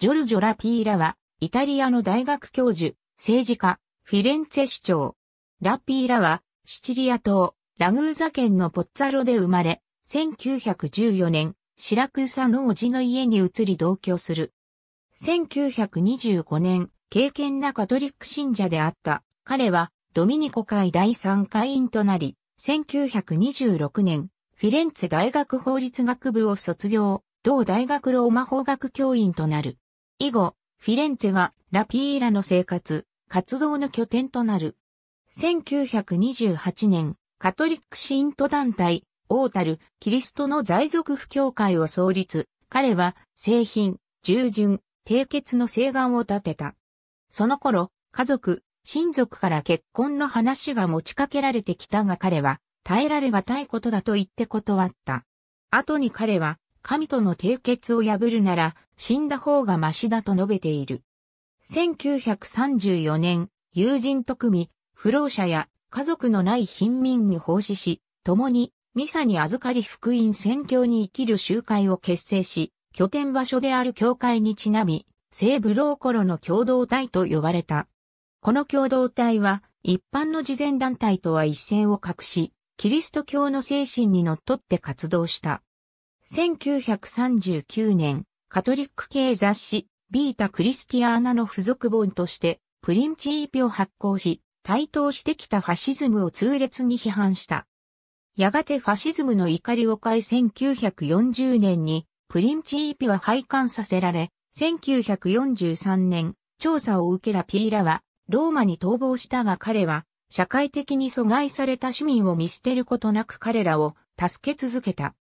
ジョルジョ・ラピーラは、イタリアの大学教授、政治家、フィレンツェ市長。ラピーラは、シチリア島、ラグーザ県のポッツァロで生まれ、1914年、シラクーサの叔父の家に移り同居する。1925年、敬虔なカトリック信者であった。彼は、ドミニコ会第3会員となり、1926年、フィレンツェ大学法律学部を卒業、同大学ローマ法学教員となる。以後、フィレンツェがラピーラの生活、活動の拠点となる。1928年、カトリック信徒団体、オータル、キリストの在属不教会を創立。彼は、製品、従順、締結の請願を立てた。その頃、家族、親族から結婚の話が持ちかけられてきたが彼は、耐えられがたいことだと言って断った。後に彼は、神との締結を破るなら死んだ方がマシだと述べている。1934年、友人と組み、不老者や家族のない貧民に奉仕し、共にミサに預かり福音宣教に生きる集会を結成し、拠点場所である教会にちなみ、西部ローコロの共同体と呼ばれた。この共同体は、一般の慈善団体とは一線を画し、キリスト教の精神にのっとって活動した。1939年、カトリック系雑誌、ビータ・クリスティアーナの付属本として、プリンチーピを発行し、台頭してきたファシズムを痛烈に批判した。やがてファシズムの怒りを買い1940年に、プリンチーピは廃刊させられ、1943年、調査を受けらピーラは、ローマに逃亡したが彼は、社会的に阻害された市民を見捨てることなく彼らを助け続けた。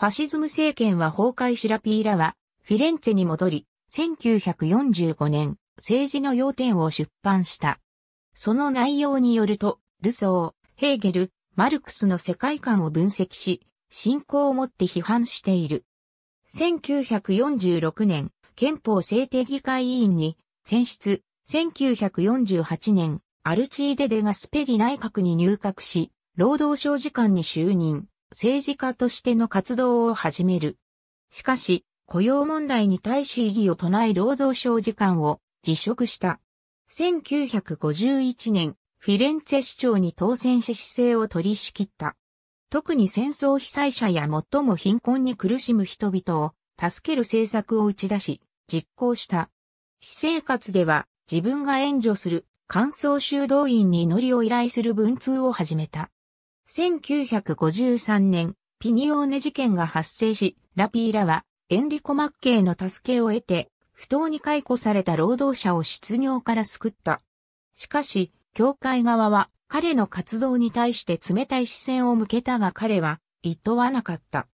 ファシズム政権は崩壊しラピーラは、フィレンツェに戻り、1945年、政治の要点を出版した。その内容によると、ルソー、ヘーゲル、マルクスの世界観を分析し、信仰をもって批判している。1946年、憲法制定議会委員に選出、1948年、アルチーデ・デガスペリ内閣に入閣し、労働省次官に就任。政治家としての活動を始める。しかし、雇用問題に対し異議を唱え労働省時間を辞職した。1951年、フィレンツェ市長に当選し姿勢を取り仕切った。特に戦争被災者や最も貧困に苦しむ人々を助ける政策を打ち出し、実行した。私生活では自分が援助する乾燥修道院に祈りを依頼する文通を始めた。1953年、ピニオーネ事件が発生し、ラピーラは、エンリコ・マッケイの助けを得て、不当に解雇された労働者を失業から救った。しかし、教会側は彼の活動に対して冷たい視線を向けたが彼は、いとわなかった。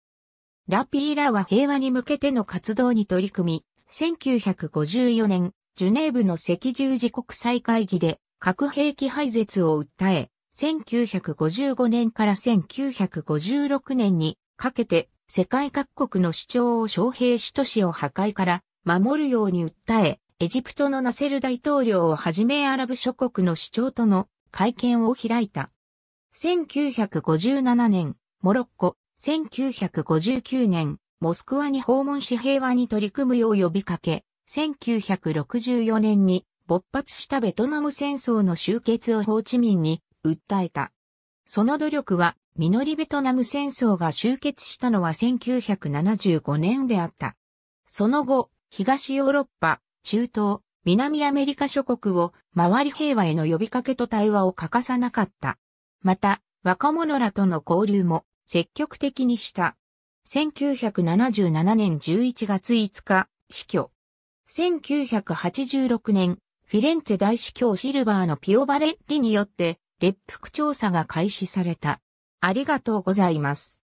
ラピーラは平和に向けての活動に取り組み、1954年、ジュネーブの赤十字国際会議で核兵器廃絶を訴え、1955年から1956年にかけて世界各国の主張を招聘主都市を破壊から守るように訴え、エジプトのナセル大統領をはじめアラブ諸国の主張との会見を開いた。1957年、モロッコ、1959年、モスクワに訪問し平和に取り組むよう呼びかけ、1964年に勃発したベトナム戦争の終結をホーチミンに訴えた。その努力は、ミノリベトナム戦争が終結したのは1975年であった。その後、東ヨーロッパ、中東、南アメリカ諸国を周り平和への呼びかけと対話を欠かさなかった。また、若者らとの交流も積極的にした。1977年11月5日、死去。1986年、フィレンツェ大司教シルバーのピオバレッリによって列腹調査が開始された。ありがとうございます。